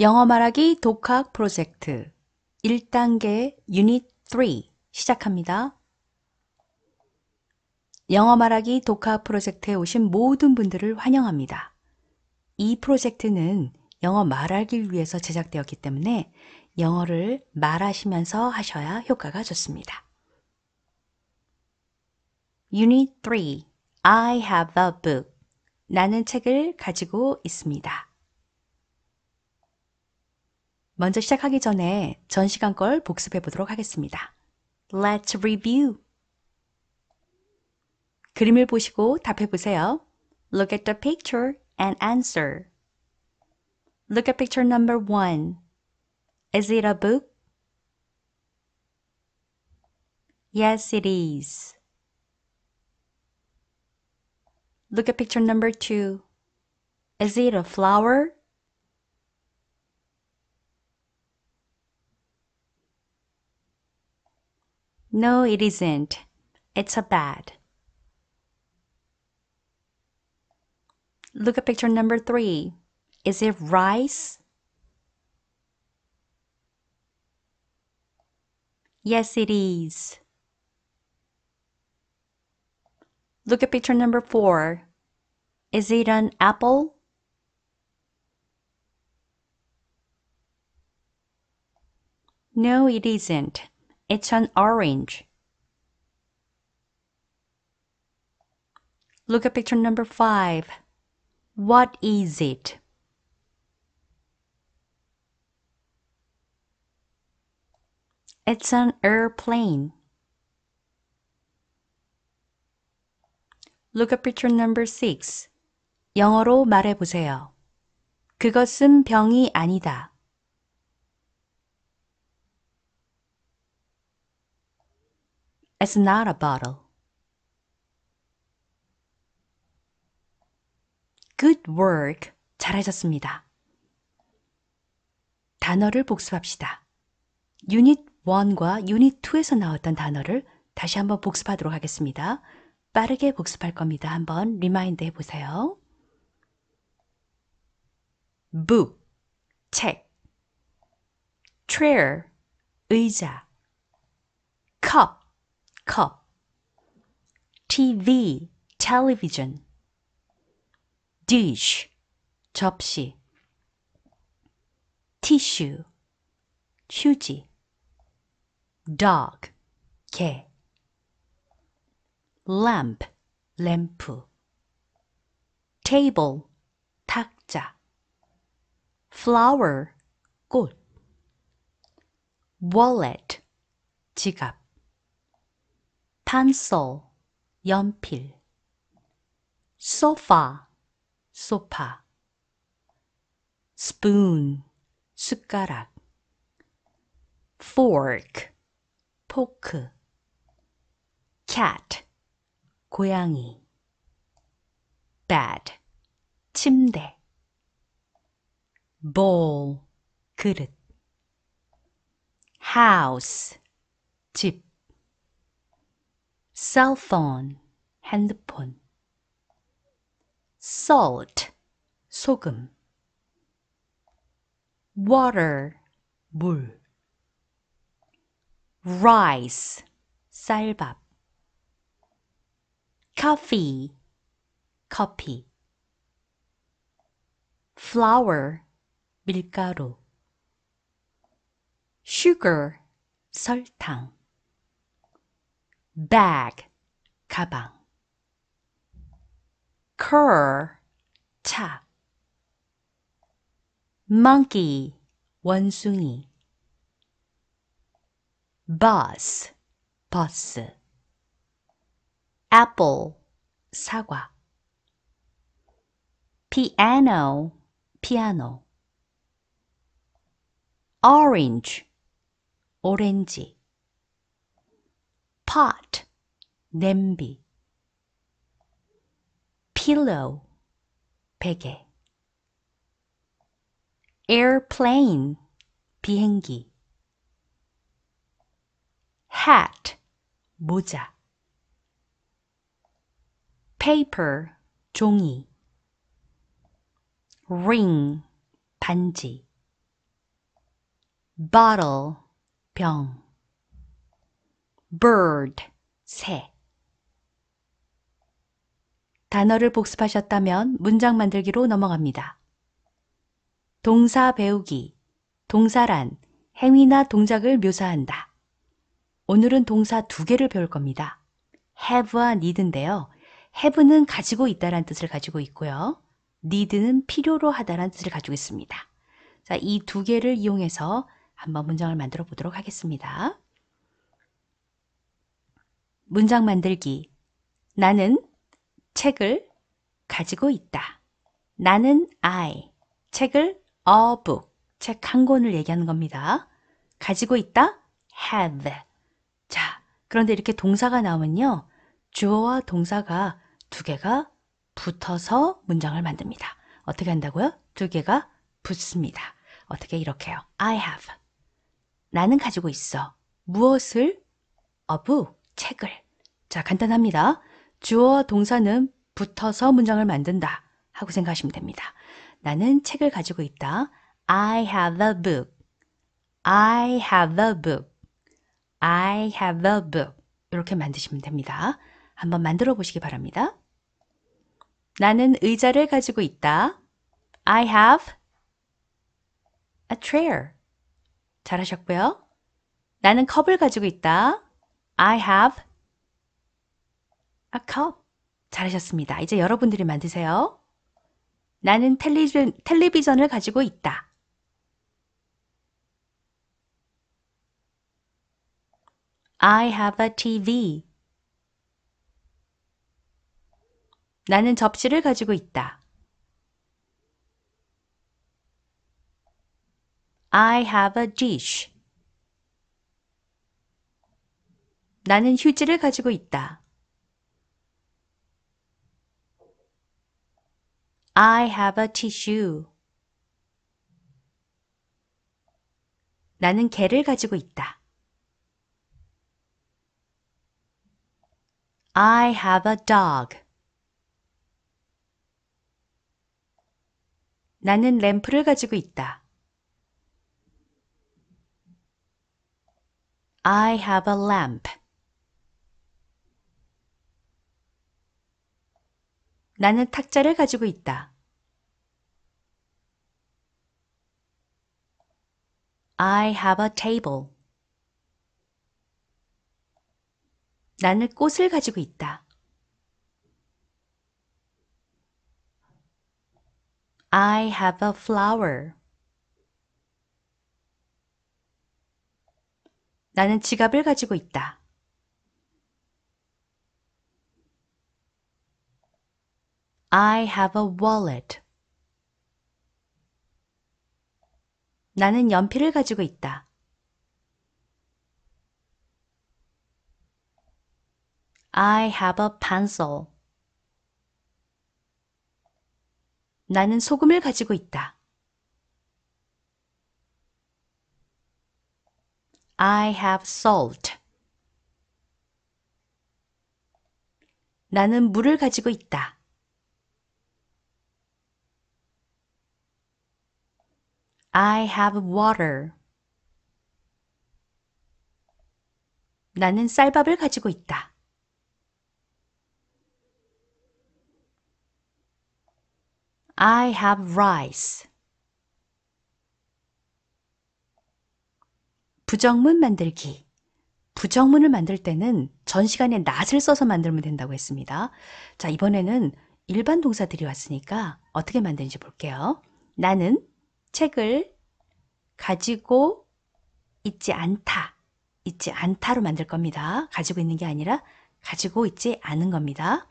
영어 말하기 독학 프로젝트 1단계 유닛 3 시작합니다. 영어 말하기 독학 프로젝트에 오신 모든 분들을 환영합니다. 이 프로젝트는 영어 말하기 위해서 제작되었기 때문에 영어를 말하시면서 하셔야 효과가 좋습니다. 유닛 3 I have a book. 나는 책을 가지고 있습니다. 먼저 시작하기 전에 전 시간 걸 복습해 보도록 하겠습니다. Let's review. 그림을 보시고 답해 보세요. Look at the picture and answer. Look at picture number one. Is it a book? Yes, it is. Look at picture number two. Is it a flower? No it isn't. It's a bad. Look at picture number three. Is it rice? Yes, it is. Look at picture number four. Is it an apple? No, it isn't. It's an orange. Look at picture number five. What is it? It's an airplane. Look at picture number 6. 영어로 말해보세요. 그것은 병이 아니다. It's not a bottle. Good work. 잘하셨습니다. 단어를 복습합시다. 유닛 1과 유닛 2에서 나왔던 단어를 다시 한번 복습하도록 하겠습니다. 빠르게 복습할 겁니다. 한번 리마인드 해보세요. book, 책 chair, 의자 cup, cup TV television dish 접시 tissue 휴지 dog 개 lamp 램프 table 탁자 flower 꽃 wallet 지갑 탄소, 연필 소파, 소파 spoon, 숟가락 fork, 포크 cat, 고양이 bed, 침대 bowl, 그릇 house, 집 cellphone 핸드폰 salt 소금 water 물 rice 쌀밥 coffee 커피 flour 밀가루 sugar 설탕 bag 가방 car 차 monkey 원숭이 bus 버스 apple 사과 piano 피아노 orange 오렌지 pot 냄비 pillow 베개 airplane 비행기 hat 모자 paper 종이 ring 반지 bottle 병 bird 새 단어를 복습하셨다면 문장 만들기로 넘어갑니다. 동사 배우기 동사란 행위나 동작을 묘사한다. 오늘은 동사 두 개를 배울 겁니다. have와 need인데요. have는 가지고 있다란 뜻을 가지고 있고요. need는 필요로 하다란 뜻을 가지고 있습니다. 자, 이 두 개를 이용해서 한번 문장을 만들어 보도록 하겠습니다. 문장 만들기. 나는 책을 가지고 있다. 나는 I. 책을 a book. 책 한 권을 얘기하는 겁니다. 가지고 있다. have. 자, 그런데 이렇게 동사가 나오면요. 주어와 동사가 두 개가 붙어서 문장을 만듭니다. 어떻게 한다고요? 두 개가 붙습니다. 어떻게 이렇게요? I have. 나는 가지고 있어. 무엇을? A book. 책을. 자, 간단합니다. 주어 동사는 붙어서 문장을 만든다 하고 생각하시면 됩니다. 나는 책을 가지고 있다. I have a book. I have a book. I have a book. 이렇게 만드시면 됩니다. 한번 만들어 보시기 바랍니다. 나는 의자를 가지고 있다. I have a chair. 잘하셨고요. 나는 컵을 가지고 있다. I have a cup. 잘하셨습니다. 이제 여러분들이 만드세요. 나는 텔레비전, 텔레비전을 가지고 있다. I have a TV. 나는 접시를 가지고 있다. I have a dish. 나는 휴지를 가지고 있다. I have a tissue. 나는 개를 가지고 있다. I have a dog. 나는 램프를 가지고 있다. I have a lamp. 나는 탁자를 가지고 있다. I have a table. 나는 꽃을 가지고 있다. I have a flower. 나는 지갑을 가지고 있다. I have a wallet. 나는 연필을 가지고 있다. I have a pencil. 나는 소금을 가지고 있다. I have salt. 나는 물을 가지고 있다. I have water. 나는 쌀밥을 가지고 있다. I have rice. 부정문 만들기. 부정문을 만들 때는 전 시간에 not을 써서 만들면 된다고 했습니다. 자, 이번에는 일반 동사들이 왔으니까 어떻게 만드는지 볼게요. 나는 책을 가지고 있지 않다. 있지 않다로 만들 겁니다. 가지고 있는 게 아니라 가지고 있지 않은 겁니다.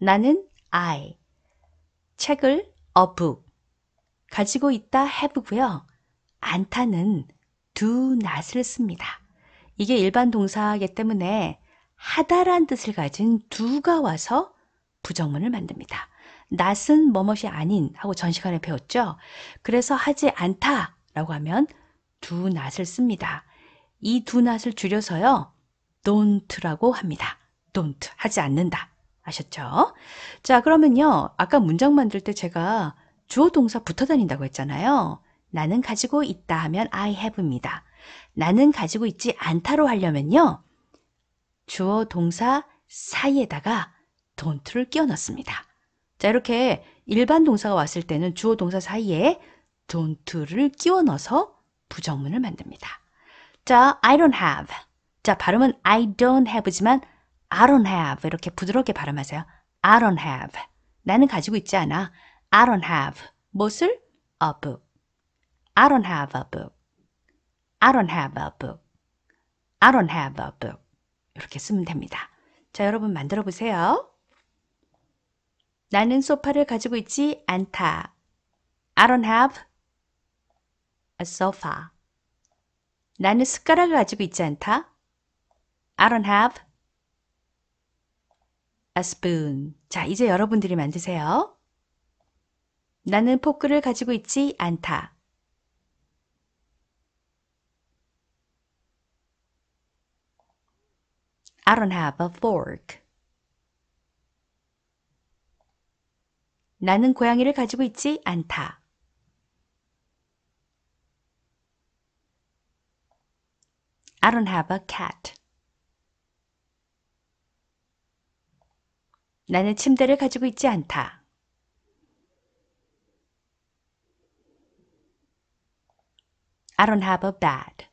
나는 I. 책을 a book. 가지고 있다 have고요. 않다는 do not을 씁니다. 이게 일반 동사이기 때문에 하다란 뜻을 가진 do가 와서 부정문을 만듭니다. 낫은 뭐뭇이 아닌 하고 전 시간에 배웠죠. 그래서 하지 않다라고 하면 do not을 씁니다. 이 두낫을 줄여서요. don't라고 합니다. don't 하지 않는다. 아셨죠? 자, 그러면요. 아까 문장 만들 때 제가 주어 동사 붙어 다닌다고 했잖아요. 나는 가지고 있다 하면 I have입니다. 나는 가지고 있지 않다로 하려면요. 주어 동사 사이에다가 don't를 끼워 넣습니다. 자 이렇게 일반 동사가 왔을 때는 주어 동사 사이에 don't를 끼워 넣어서 부정문을 만듭니다. 자, I don't have. 자, 발음은 I don't have지만 I don't have 이렇게 부드럽게 발음하세요. I don't have. 나는 가지고 있지 않아. I don't have. 무엇을? A book. I don't have a book. I don't have a book. I don't have a book. 이렇게 쓰면 됩니다. 자, 여러분 만들어 보세요. 나는 소파를 가지고 있지 않다. I don't have a sofa. 나는 숟가락을 가지고 있지 않다. I don't have a spoon. 자, 이제 여러분들이 만드세요. 나는 포크를 가지고 있지 않다. I don't have a fork. 나는 고양이를 가지고 있지 않다. I don't have a cat. 나는 침대를 가지고 있지 않다. I don't have a bed.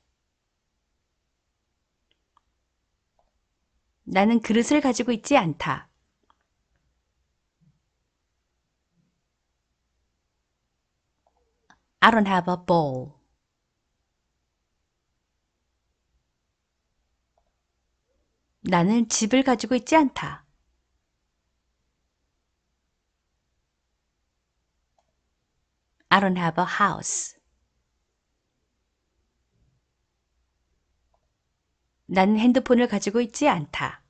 나는 그릇을 가지고 있지 않다. I don't have a ball. 나는 집을 가지고 있지 않다. I don't have a house. 나는 핸드폰을 가지고 있지 않다.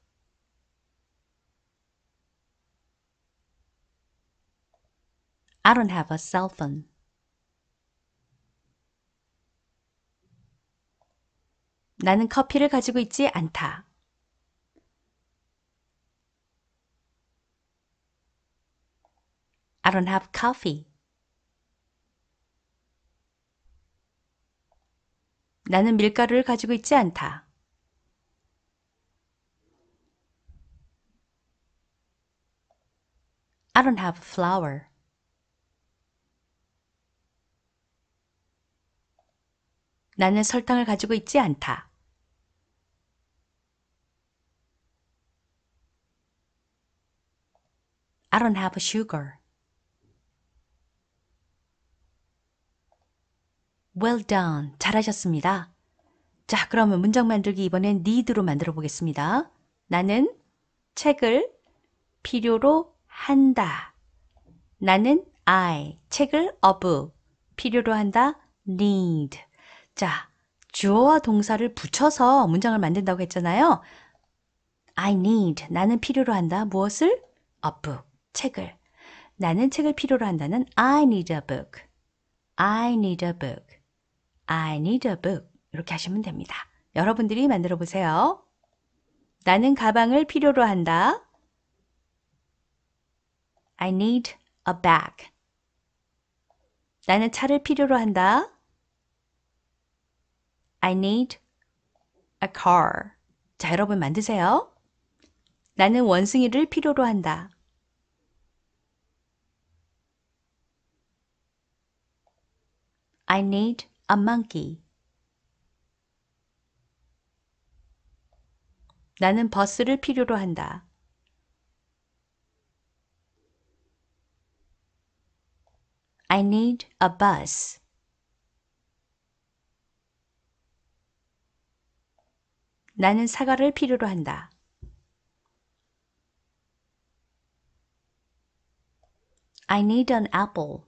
I don't have a cell phone. 나는 커피를 가지고 있지 않다. 아 don't have coffee. 나는 밀가루를 가지고 있지 않다. I don't have flour. 나는 설탕을 가지고 있지 않다. I don't have sugar. Well done. 잘하셨습니다. 자, 그러면 문장 만들기 이번엔 need로 만들어 보겠습니다. 나는 책을 필요로 한다. 나는 I, 책을 of, 필요로 한다, need. 자, 주어와 동사를 붙여서 문장을 만든다고 했잖아요. I need, 나는 필요로 한다, 무엇을? of. 책을. 나는 책을 필요로 한다는 I need a book. I need a book. I need a book. 이렇게 하시면 됩니다. 여러분들이 만들어 보세요. 나는 가방을 필요로 한다. I need a bag. 나는 차를 필요로 한다. I need a car. 자, 여러분 만드세요. 나는 원숭이를 필요로 한다. I need a monkey. 나는 버스를 필요로 한다. I need a bus. 나는 사과를 필요로 한다. I need an apple.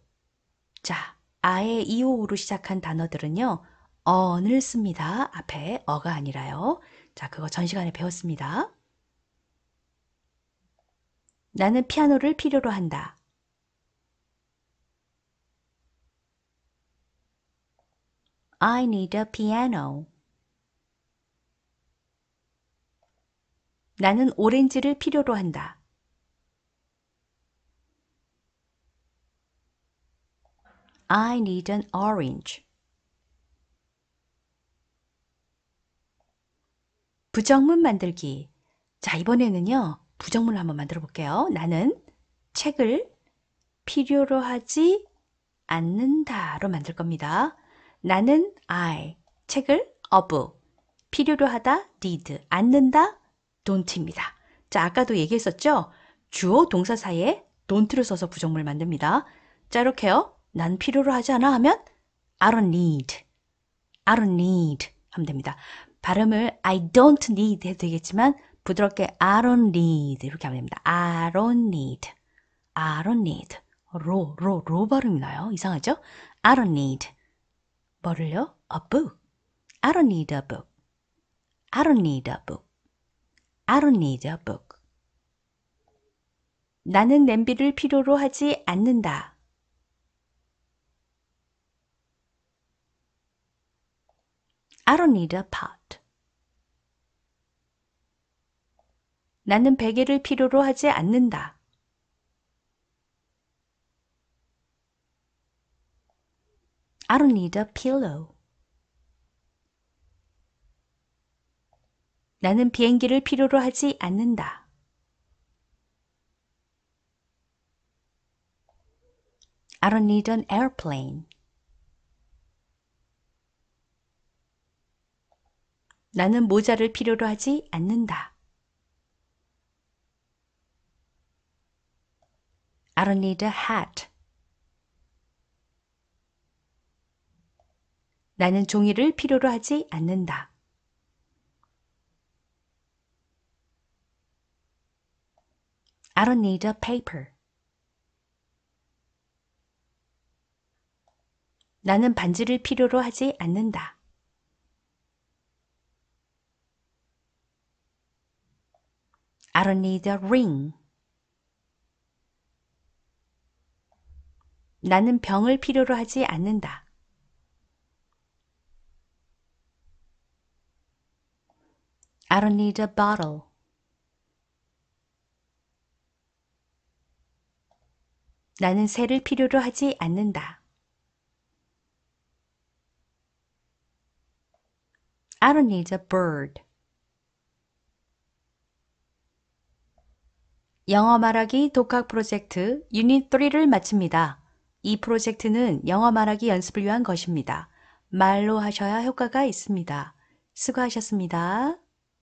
자, 아의 이오로 시작한 단어들은요. 언을 씁니다. 앞에 어가 아니라요. 자, 그거 전 시간에 배웠습니다. 나는 피아노를 필요로 한다. I need a piano. 나는 오렌지를 필요로 한다. I need an orange. 부정문 만들기. 자, 이번에는요. 부정문을 한번 만들어 볼게요. 나는 책을 필요로 하지 않는다로 만들 겁니다. 나는 I, 책을 of, 필요로 하다 need, 않는다 don't입니다. 자, 아까도 얘기했었죠? 주어 동사 사이에 don't를 써서 부정문을 만듭니다. 자, 이렇게요. 난 필요로 하지 않아 하면 I don't need. I don't need 하면 됩니다. 발음을 I don't need 해도 되겠지만 부드럽게 I don't need 이렇게 하면 됩니다. I don't need. I don't need. 로, 로, 로 발음이 나요. 이상하죠? I don't need. 뭐를요? A book. I don't need a book. I don't need a book. I don't need a book. 나는 냄비를 필요로 하지 않는다. I don't need a pot. 나는 베개를 필요로 하지 않는다. I don't need a pillow. 나는 비행기를 필요로 하지 않는다. I don't need an airplane. 나는 모자를 필요로 하지 않는다. 아 don't need a hat. 나는 종이를 필요로 하지 않는다. I don't need a paper. 나는 반지를 필요로 하지 않는다. I don't need a ring. 나는 병을 필요로 하지 않는다. I don't need a bottle. 나는 새를 필요로 하지 않는다. I don't need a bird. 영어 말하기 독학 프로젝트 유닛 3를 마칩니다. 이 프로젝트는 영어 말하기 연습을 위한 것입니다. 말로 하셔야 효과가 있습니다. 수고하셨습니다.